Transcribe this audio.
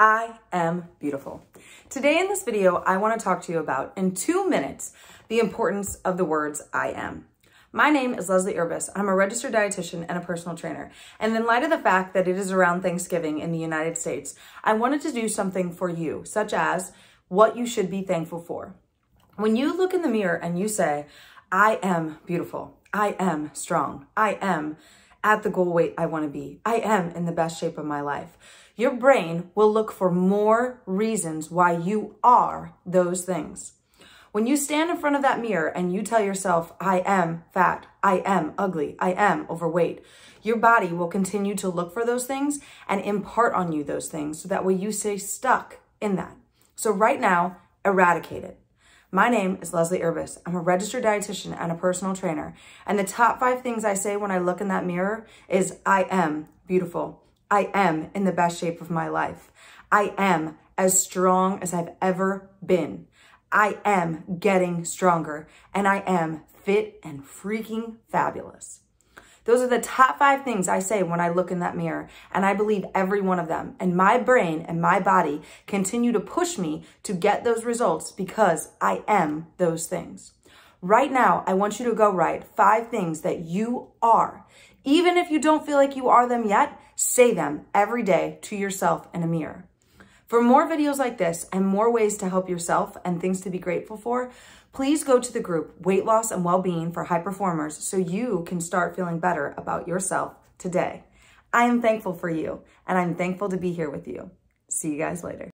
I am beautiful. Today in this video, I wanna to talk to you about, in two minutes, the importance of the words I am. My name is Leslie Urbis. I'm a registered dietitian and a personal trainer. And in light of the fact that it is around Thanksgiving in the United States, I wanted to do something for you, such as what you should be thankful for. When you look in the mirror and you say, I am beautiful, I am strong, I am at the goal weight I want to be. I am in the best shape of my life. Your brain will look for more reasons why you are those things. When you stand in front of that mirror and you tell yourself, I am fat, I am ugly, I am overweight, your body will continue to look for those things and impart on you those things so that way you stay stuck in that. So right now, eradicate it. My name is Leslie Urbis. I'm a registered dietitian and a personal trainer. And the top five things I say when I look in that mirror is I am beautiful. I am in the best shape of my life. I am as strong as I've ever been. I am getting stronger and I am fit and freaking fabulous. Those are the top five things I say when I look in that mirror, and I believe every one of them. And my brain and my body continue to push me to get those results because I am those things. Right now, I want you to go write five things that you are. Even if you don't feel like you are them yet, say them every day to yourself in a mirror. For more videos like this and more ways to help yourself and things to be grateful for, please go to the group Weight Loss and Wellbeing for High Performers so you can start feeling better about yourself today. I am thankful for you and I'm thankful to be here with you. See you guys later.